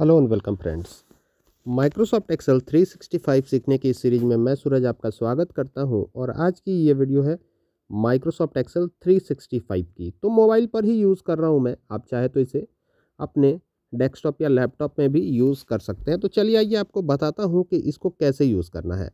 hello and welcome friends Microsoft Excel 365 सीखने की इस सीरीज में मैं सूरज आपका स्वागत करता हूं और आज की ये वीडियो है माइक्रोसॉफ्ट एक्सेल 365 की तो मोबाइल पर ही यूज़ कर रहा हूं मैं आप चाहे तो इसे अपने डेस्कटॉप या लैपटॉप में भी यूज़ कर सकते हैं तो चलिए आइए आपको बताता हूँ कि इसको कैसे यूज़ करना है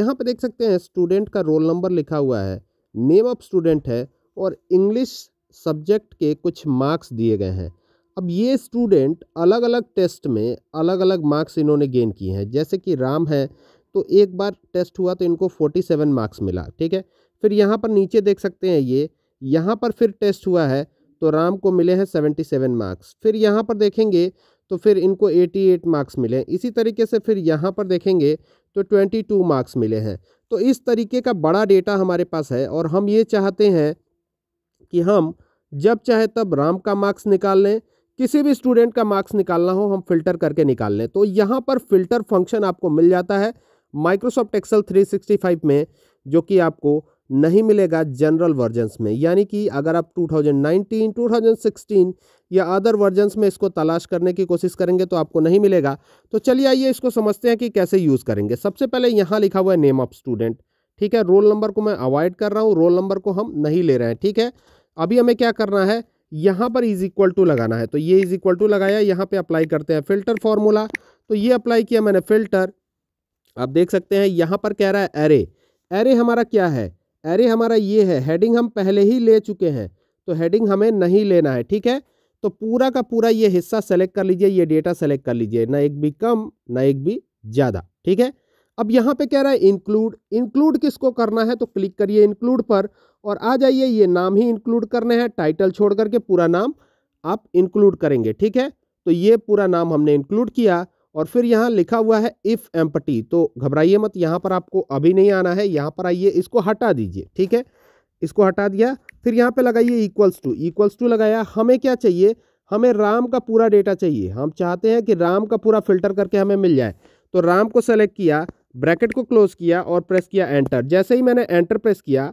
यहाँ पर देख सकते हैं स्टूडेंट का रोल नंबर लिखा हुआ है नेम ऑफ स्टूडेंट है और इंग्लिश सब्जेक्ट के कुछ मार्क्स दिए गए हैं अब ये स्टूडेंट अलग अलग टेस्ट में अलग अलग मार्क्स इन्होंने गेन किए हैं जैसे कि राम है तो एक बार टेस्ट हुआ तो इनको फोर्टी सेवन मार्क्स मिला ठीक है फिर यहाँ पर नीचे देख सकते हैं ये यहाँ पर फिर टेस्ट हुआ है तो राम को मिले हैं सेवेंटी सेवन मार्क्स फिर यहाँ पर देखेंगे तो फिर इनको एटी एट मार्क्स मिले हैं इसी तरीके से फिर यहाँ पर देखेंगे तो ट्वेंटी टू मार्क्स मिले हैं तो इस तरीके का बड़ा डेटा हमारे पास है और हम ये चाहते हैं कि हम जब चाहे तब राम का मार्क्स निकाल लें किसी भी स्टूडेंट का मार्क्स निकालना हो हम फिल्टर करके निकाल लें तो यहाँ पर फिल्टर फंक्शन आपको मिल जाता है माइक्रोसॉफ्ट एक्सेल 365 में जो कि आपको नहीं मिलेगा जनरल वर्जन्स में यानी कि अगर आप 2019, 2016 या अदर वर्जन्स में इसको तलाश करने की कोशिश करेंगे तो आपको नहीं मिलेगा तो चलिए आइए इसको समझते हैं कि कैसे यूज़ करेंगे सबसे पहले यहाँ लिखा हुआ है नेम ऑफ स्टूडेंट ठीक है रोल नंबर को मैं अवॉइड कर रहा हूँ रोल नंबर को हम नहीं ले रहे हैं ठीक है अभी हमें क्या करना है यहाँ पर इज इक्वल टू लगाना है तो ये इज इक्वल टू लगाया यहाँ पे अप्लाई करते हैं फिल्टर फॉर्मूला तो ये अप्लाई किया मैंने फिल्टर आप देख सकते हैं यहाँ पर कह रहा है एरे एरे हमारा क्या है एरे हमारा ये है हेडिंग हम पहले ही ले चुके हैं तो हेडिंग हमें नहीं लेना है ठीक है तो पूरा का पूरा ये हिस्सा सेलेक्ट कर लीजिए ये डेटा सेलेक्ट कर लीजिए ना एक भी कम ना एक भी ज़्यादा ठीक है अब यहाँ पे कह रहा है इंक्लूड इंक्लूड किसको करना है तो क्लिक करिए इंक्लूड पर और आ जाइए ये नाम ही इंक्लूड करने हैं टाइटल छोड़ करके पूरा नाम आप इंक्लूड करेंगे ठीक है तो ये पूरा नाम हमने इंक्लूड किया और फिर यहाँ लिखा हुआ है इफ़ एम्पटी तो घबराइए मत यहाँ पर आपको अभी नहीं आना है यहाँ पर आइए इसको हटा दीजिए ठीक है इसको हटा दिया फिर यहाँ पर लगाइए इक्वल्स टू इक्वल्स टू लगाया हमें क्या चाहिए हमें राम का पूरा डेटा चाहिए हम चाहते हैं कि राम का पूरा फिल्टर करके हमें मिल जाए तो राम को सेलेक्ट किया ब्रैकेट को क्लोज किया और प्रेस किया एंटर जैसे ही मैंने एंटर प्रेस किया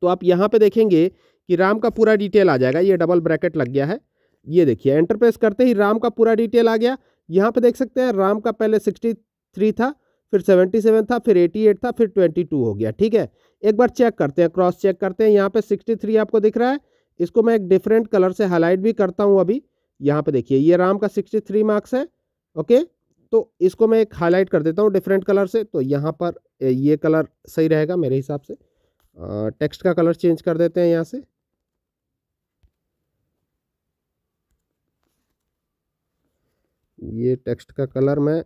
तो आप यहाँ पे देखेंगे कि राम का पूरा डिटेल आ जाएगा ये डबल ब्रैकेट लग गया है ये देखिए एंटर प्रेस करते ही राम का पूरा डिटेल आ गया यहाँ पे देख सकते हैं राम का पहले सिक्सटी थ्री था फिर सेवेंटी सेवन था फिर एटी एट था फिर ट्वेंटी टू हो गया ठीक है एक बार चेक करते हैं क्रॉस चेक करते हैं यहाँ पे सिक्सटी थ्री आपको दिख रहा है इसको मैं एक डिफरेंट कलर से हाईलाइट भी करता हूँ अभी यहाँ पे देखिए ये राम का सिक्सटी थ्री मार्क्स है ओके तो इसको मैं एक हाईलाइट कर देता हूँ डिफरेंट कलर से तो यहाँ पर ये कलर सही रहेगा मेरे हिसाब से टेक्स्ट का कलर चेंज कर देते हैं यहाँ से ये टेक्स्ट का कलर मैं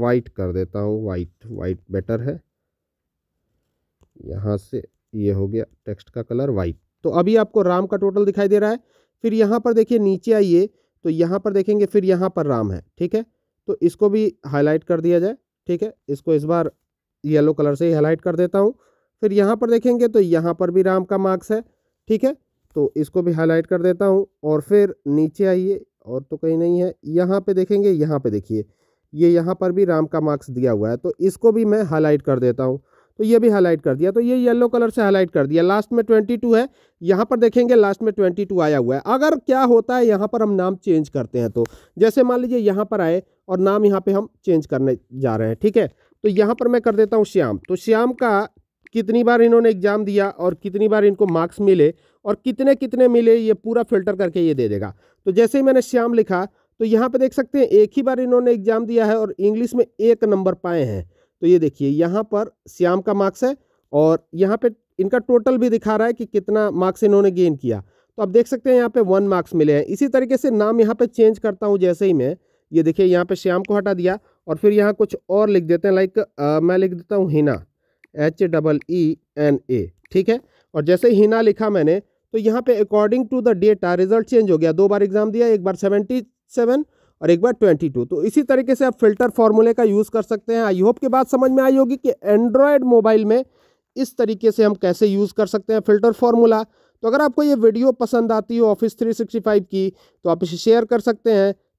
वाइट कर देता हूँ वाइट वाइट बेटर है यहाँ से ये हो गया टेक्स्ट का कलर वाइट तो अभी आपको राम का टोटल दिखाई दे रहा है फिर यहाँ पर देखिए नीचे आइए तो यहाँ पर देखेंगे फिर यहाँ पर राम है ठीक है तो इसको भी हाईलाइट कर दिया जाए ठीक है इसको इस बार येलो कलर से ही हाईलाइट कर देता हूँ फिर यहाँ पर देखेंगे तो यहाँ पर भी राम का मार्क्स है ठीक है तो इसको भी हाईलाइट कर देता हूँ और फिर नीचे आइए और तो कहीं नहीं है यहाँ पे देखेंगे यहाँ पे देखिए ये यहाँ पर भी राम का मार्क्स दिया हुआ है तो इसको भी मैं हाईलाइट कर देता हूँ तो ये भी हाईलाइट कर दिया तो ये येलो कलर से हाईलाइट कर दिया लास्ट में ट्वेंटी टू है यहाँ पर देखेंगे लास्ट में ट्वेंटी टू आया हुआ है अगर क्या होता है यहाँ पर हम नाम चेंज करते हैं तो जैसे मान लीजिए यहाँ पर आए और नाम यहाँ पे हम चेंज करने जा रहे हैं ठीक है तो यहाँ पर मैं कर देता हूँ श्याम तो श्याम का कितनी बार इन्होंने एग्ज़ाम दिया और कितनी बार इनको मार्क्स मिले और कितने कितने मिले ये पूरा फिल्टर करके ये दे देगा तो जैसे ही मैंने श्याम लिखा तो यहाँ पर देख सकते हैं एक ही बार इन्होंने एग्ज़ाम दिया है और इंग्लिश में एक नंबर पाए हैं तो ये देखिए यहाँ पर श्याम का मार्क्स है और यहाँ पर इनका टोटल भी दिखा रहा है कि कितना मार्क्स इन्होंने गेन किया तो आप देख सकते हैं यहाँ पे वन मार्क्स मिले हैं इसी तरीके से नाम यहाँ पे चेंज करता हूँ जैसे ही मैं ये देखिए यहाँ पे श्याम को हटा दिया और फिर यहाँ कुछ और लिख देते हैं लाइक मैं लिख देता हूँ Heena H double E N A ठीक है और जैसे हिना लिखा मैंने तो यहाँ पे according to the data result change हो गया दो बार एग्जाम दिया एक बार सेवेंटी सेवन और एक बार ट्वेंटी टू तो इसी तरीके से आप फिल्टर फार्मूले का यूज़ कर सकते हैं आई होप के बात समझ में आई होगी कि एंड्रॉयड मोबाइल में इस तरीके से हम कैसे यूज़ कर सकते हैं फिल्टर फार्मूला तो अगर आपको ये वीडियो पसंद आती हो ऑफिस 365 की तो आप इसे शेयर कर सकते हैं